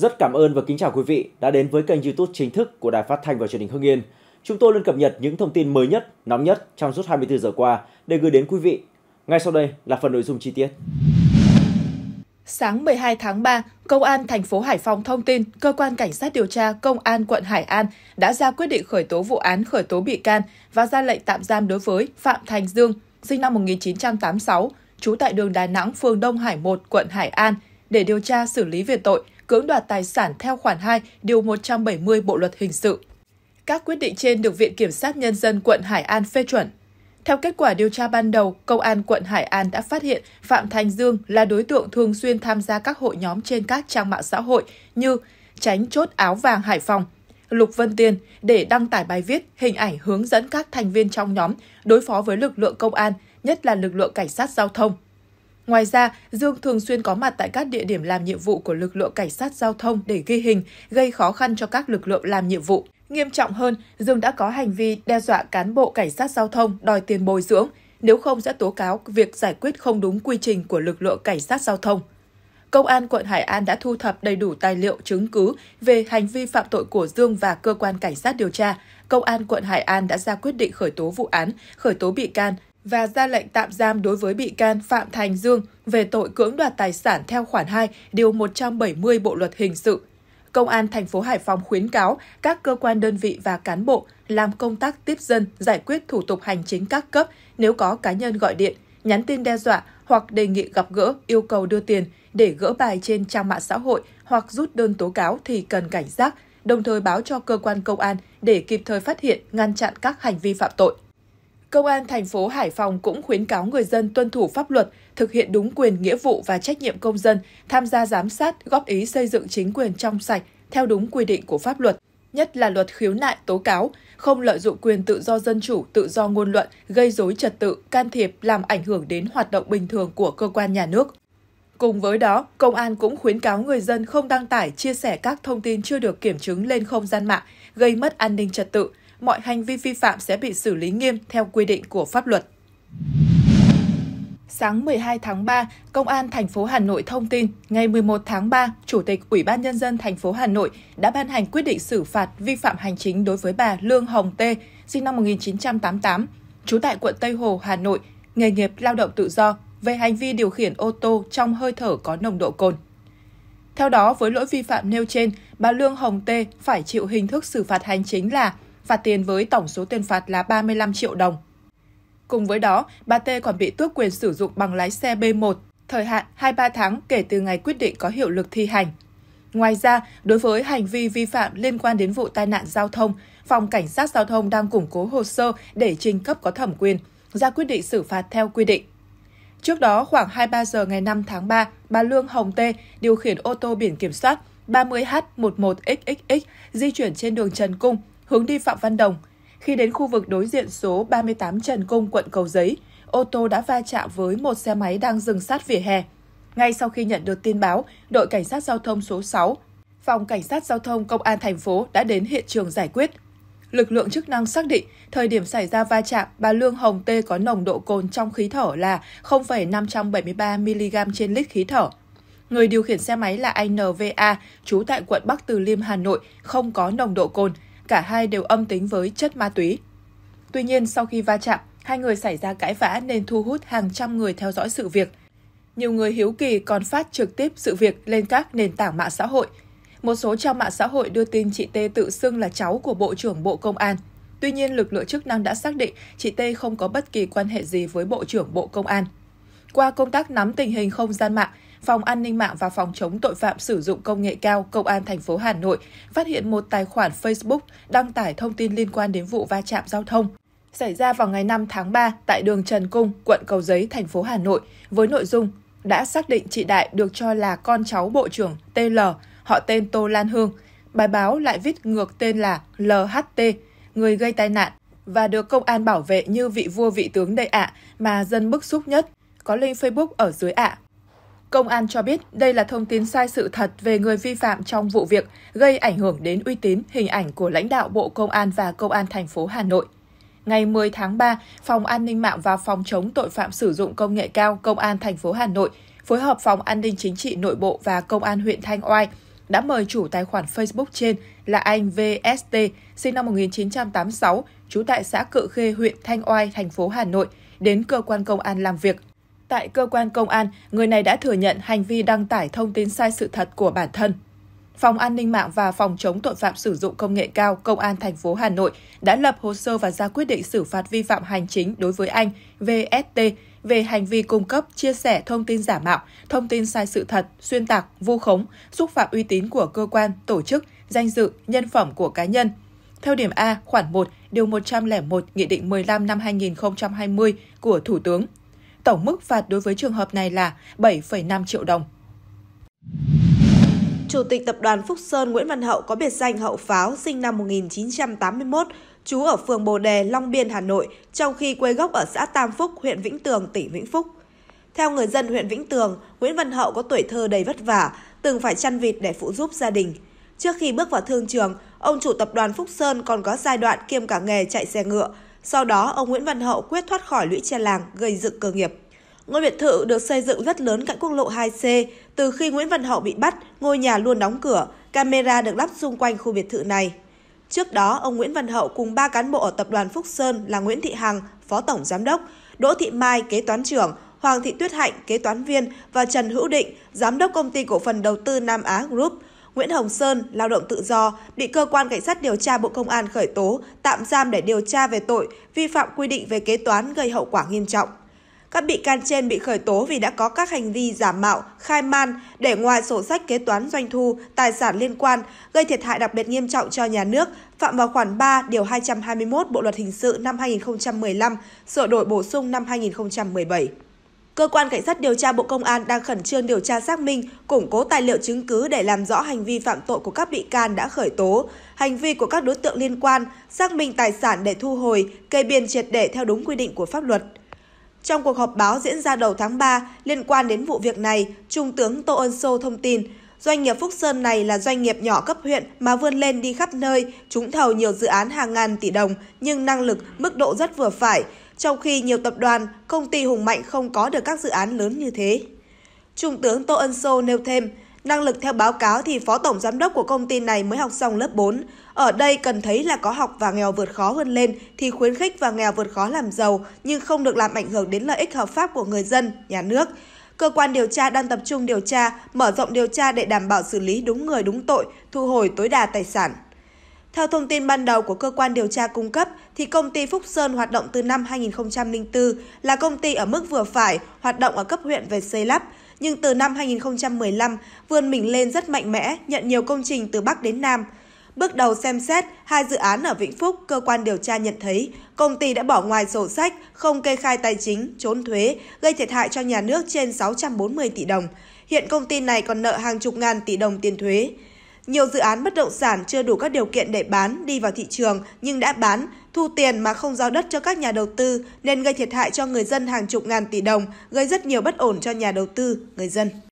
Rất cảm ơn và kính chào quý vị đã đến với kênh YouTube chính thức của Đài Phát thanh và Truyền hình Hưng Yên. Chúng tôi luôn cập nhật những thông tin mới nhất, nóng nhất trong suốt 24 giờ qua để gửi đến quý vị. Ngay sau đây là phần nội dung chi tiết. Sáng 12 tháng 3, Công an thành phố Hải Phòng thông tin Cơ quan Cảnh sát điều tra Công an quận Hải An đã ra quyết định khởi tố vụ án khởi tố bị can và ra lệnh tạm giam đối với Phạm Thành Dương, sinh năm 1986, trú tại đường Đà Nẵng, phường Đông Hải 1, quận Hải An, để điều tra xử lý về tội cưỡng đoạt tài sản theo khoản 2, điều 170 Bộ luật hình sự. Các quyết định trên được Viện Kiểm sát Nhân dân quận Hải An phê chuẩn. Theo kết quả điều tra ban đầu, Công an quận Hải An đã phát hiện Phạm Thành Dương là đối tượng thường xuyên tham gia các hội nhóm trên các trang mạng xã hội như Tránh chốt áo vàng Hải Phòng, Lục Vân Tiên để đăng tải bài viết, hình ảnh hướng dẫn các thành viên trong nhóm đối phó với lực lượng công an, nhất là lực lượng cảnh sát giao thông, Ngoài ra, Dương thường xuyên có mặt tại các địa điểm làm nhiệm vụ của lực lượng cảnh sát giao thông để ghi hình, gây khó khăn cho các lực lượng làm nhiệm vụ. Nghiêm trọng hơn, Dương đã có hành vi đe dọa cán bộ cảnh sát giao thông đòi tiền bồi dưỡng, nếu không sẽ tố cáo việc giải quyết không đúng quy trình của lực lượng cảnh sát giao thông. Công an quận Hải An đã thu thập đầy đủ tài liệu chứng cứ về hành vi phạm tội của Dương và cơ quan cảnh sát điều tra. Công an quận Hải An đã ra quyết định khởi tố vụ án, khởi tố bị can, và ra lệnh tạm giam đối với bị can Phạm Thành Dương về tội cưỡng đoạt tài sản theo khoản 2, điều 170 Bộ luật hình sự. Công an thành phố Hải Phòng khuyến cáo các cơ quan đơn vị và cán bộ làm công tác tiếp dân, giải quyết thủ tục hành chính các cấp nếu có cá nhân gọi điện, nhắn tin đe dọa hoặc đề nghị gặp gỡ, yêu cầu đưa tiền để gỡ bài trên trang mạng xã hội hoặc rút đơn tố cáo thì cần cảnh giác, đồng thời báo cho cơ quan công an để kịp thời phát hiện, ngăn chặn các hành vi phạm tội. Công an thành phố Hải Phòng cũng khuyến cáo người dân tuân thủ pháp luật, thực hiện đúng quyền, nghĩa vụ và trách nhiệm công dân, tham gia giám sát, góp ý xây dựng chính quyền trong sạch theo đúng quy định của pháp luật, nhất là luật khiếu nại tố cáo, không lợi dụng quyền tự do dân chủ, tự do ngôn luận, gây rối trật tự, can thiệp làm ảnh hưởng đến hoạt động bình thường của cơ quan nhà nước. Cùng với đó, công an cũng khuyến cáo người dân không đăng tải, chia sẻ các thông tin chưa được kiểm chứng lên không gian mạng, gây mất an ninh trật tự, mọi hành vi vi phạm sẽ bị xử lý nghiêm theo quy định của pháp luật. Sáng 12 tháng 3, Công an thành phố Hà Nội thông tin, ngày 11 tháng 3, Chủ tịch Ủy ban nhân dân thành phố Hà Nội đã ban hành quyết định xử phạt vi phạm hành chính đối với bà Lương Hồng Tê, sinh năm 1988, trú tại quận Tây Hồ, Hà Nội, nghề nghiệp lao động tự do về hành vi điều khiển ô tô trong hơi thở có nồng độ cồn. Theo đó, với lỗi vi phạm nêu trên, bà Lương Hồng Tê phải chịu hình thức xử phạt hành chính là phạt tiền với tổng số tiền phạt là 35 triệu đồng. Cùng với đó, bà T còn bị tước quyền sử dụng bằng lái xe B1, thời hạn 23 tháng kể từ ngày quyết định có hiệu lực thi hành. Ngoài ra, đối với hành vi vi phạm liên quan đến vụ tai nạn giao thông, Phòng Cảnh sát Giao thông đang củng cố hồ sơ để trình cấp có thẩm quyền, ra quyết định xử phạt theo quy định. Trước đó, khoảng 23 giờ ngày 5 tháng 3, bà Lương Hồng Tê điều khiển ô tô biển kiểm soát 30H11XXX di chuyển trên đường Trần Cung, hướng đi Phạm Văn Đồng. Khi đến khu vực đối diện số 38 Trần Cung, quận Cầu Giấy, ô tô đã va chạm với một xe máy đang dừng sát vỉa hè. Ngay sau khi nhận được tin báo, đội cảnh sát giao thông số 6, phòng cảnh sát giao thông công an thành phố đã đến hiện trường giải quyết. Lực lượng chức năng xác định thời điểm xảy ra va chạm, bà Lương Hồng Tê có nồng độ cồn trong khí thở là 0,573 mg trên lít khí thở. Người điều khiển xe máy là anh NVA, trú tại quận Bắc Từ Liêm, Hà Nội, không có nồng độ cồn cả hai đều âm tính với chất ma túy. Tuy nhiên, sau khi va chạm, hai người xảy ra cãi vã nên thu hút hàng trăm người theo dõi sự việc. Nhiều người hiếu kỳ còn phát trực tiếp sự việc lên các nền tảng mạng xã hội. Một số trang mạng xã hội đưa tin chị T tự xưng là cháu của Bộ trưởng Bộ Công an. Tuy nhiên, lực lượng chức năng đã xác định chị T không có bất kỳ quan hệ gì với Bộ trưởng Bộ Công an. Qua công tác nắm tình hình không gian mạng, Phòng An ninh mạng và Phòng chống tội phạm sử dụng công nghệ cao Công an thành phố Hà Nội phát hiện một tài khoản Facebook đăng tải thông tin liên quan đến vụ va chạm giao thông xảy ra vào ngày 5 tháng 3 tại đường Trần Cung, quận Cầu Giấy, thành phố Hà Nội với nội dung đã xác định chị Đại được cho là con cháu Bộ trưởng TL, họ tên Tô Lan Hương. Bài báo lại viết ngược tên là LHT, người gây tai nạn, và được công an bảo vệ như vị vua vị tướng đầy ạ mà dân bức xúc nhất. Có link Facebook ở dưới ạ. Công an cho biết đây là thông tin sai sự thật về người vi phạm trong vụ việc gây ảnh hưởng đến uy tín, hình ảnh của lãnh đạo Bộ Công an và Công an thành phố Hà Nội. Ngày 10 tháng 3, Phòng An ninh mạng và Phòng chống tội phạm sử dụng công nghệ cao Công an thành phố Hà Nội phối hợp Phòng An ninh chính trị nội bộ và Công an huyện Thanh Oai đã mời chủ tài khoản Facebook trên là anh VST, sinh năm 1986, trú tại xã Cự Khê, huyện Thanh Oai, thành phố Hà Nội, đến cơ quan công an làm việc Tại cơ quan công an, người này đã thừa nhận hành vi đăng tải thông tin sai sự thật của bản thân. Phòng An ninh mạng và Phòng chống tội phạm sử dụng công nghệ cao Công an thành phố Hà Nội đã lập hồ sơ và ra quyết định xử phạt vi phạm hành chính đối với anh VST về hành vi cung cấp, chia sẻ thông tin giả mạo, thông tin sai sự thật, xuyên tạc, vu khống, xúc phạm uy tín của cơ quan, tổ chức, danh dự, nhân phẩm của cá nhân. Theo điểm A, khoản 1, điều 101 Nghị định 15 năm 2020 của Thủ tướng Tổng mức phạt đối với trường hợp này là 7,5 triệu đồng. Chủ tịch Tập đoàn Phúc Sơn Nguyễn Văn Hậu có biệt danh Hậu Pháo sinh năm 1981, trú ở phường Bồ Đề, Long Biên, Hà Nội, trong khi quê gốc ở xã Tam Phúc, huyện Vĩnh Tường, tỉnh Vĩnh Phúc. Theo người dân huyện Vĩnh Tường, Nguyễn Văn Hậu có tuổi thơ đầy vất vả, từng phải chăn vịt để phụ giúp gia đình. Trước khi bước vào thương trường, ông chủ tập đoàn Phúc Sơn còn có giai đoạn kiêm cả nghề chạy xe ngựa, sau đó, ông Nguyễn Văn Hậu quyết thoát khỏi lũy tre làng, gây dựng cơ nghiệp. Ngôi biệt thự được xây dựng rất lớn cạnh quốc lộ 2C. Từ khi Nguyễn Văn Hậu bị bắt, ngôi nhà luôn đóng cửa, camera được lắp xung quanh khu biệt thự này. Trước đó, ông Nguyễn Văn Hậu cùng ba cán bộ ở tập đoàn Phúc Sơn là Nguyễn Thị Hằng, Phó Tổng Giám đốc, Đỗ Thị Mai, Kế toán trưởng, Hoàng Thị Tuyết Hạnh, Kế toán viên và Trần Hữu Định, Giám đốc Công ty Cổ phần Đầu tư Nam Á Group – Nguyễn Hồng Sơn, lao động tự do, bị cơ quan cảnh sát điều tra Bộ Công an khởi tố, tạm giam để điều tra về tội vi phạm quy định về kế toán gây hậu quả nghiêm trọng. Các bị can trên bị khởi tố vì đã có các hành vi giả mạo, khai man, để ngoài sổ sách kế toán doanh thu, tài sản liên quan, gây thiệt hại đặc biệt nghiêm trọng cho nhà nước, phạm vào khoản 3 điều 221 Bộ luật hình sự năm 2015, sửa đổi bổ sung năm 2017. Cơ quan Cảnh sát điều tra Bộ Công an đang khẩn trương điều tra xác minh, củng cố tài liệu chứng cứ để làm rõ hành vi phạm tội của các bị can đã khởi tố, hành vi của các đối tượng liên quan, xác minh tài sản để thu hồi, kê biên triệt để theo đúng quy định của pháp luật. Trong cuộc họp báo diễn ra đầu tháng 3 liên quan đến vụ việc này, Trung tướng Tô Ân Sô thông tin, doanh nghiệp Phúc Sơn này là doanh nghiệp nhỏ cấp huyện mà vươn lên đi khắp nơi, trúng thầu nhiều dự án hàng ngàn tỷ đồng nhưng năng lực, mức độ rất vừa phải, trong khi nhiều tập đoàn, công ty hùng mạnh không có được các dự án lớn như thế. Trung tướng Tô Ân Sô nêu thêm, năng lực theo báo cáo thì phó tổng giám đốc của công ty này mới học xong lớp 4. Ở đây cần thấy là có học và nghèo vượt khó hơn lên thì khuyến khích và nghèo vượt khó làm giàu nhưng không được làm ảnh hưởng đến lợi ích hợp pháp của người dân, nhà nước. Cơ quan điều tra đang tập trung điều tra, mở rộng điều tra để đảm bảo xử lý đúng người đúng tội, thu hồi tối đa tài sản. Theo thông tin ban đầu của cơ quan điều tra cung cấp, thì công ty Phúc Sơn hoạt động từ năm 2004 là công ty ở mức vừa phải, hoạt động ở cấp huyện về xây lắp. Nhưng từ năm 2015, vươn mình lên rất mạnh mẽ, nhận nhiều công trình từ Bắc đến Nam. Bước đầu xem xét hai dự án ở Vĩnh Phúc, cơ quan điều tra nhận thấy công ty đã bỏ ngoài sổ sách, không kê khai tài chính, trốn thuế, gây thiệt hại cho nhà nước trên 640 tỷ đồng. Hiện công ty này còn nợ hàng chục ngàn tỷ đồng tiền thuế. Nhiều dự án bất động sản chưa đủ các điều kiện để bán đi vào thị trường nhưng đã bán thu tiền mà không giao đất cho các nhà đầu tư nên gây thiệt hại cho người dân hàng chục ngàn tỷ đồng, gây rất nhiều bất ổn cho nhà đầu tư, người dân.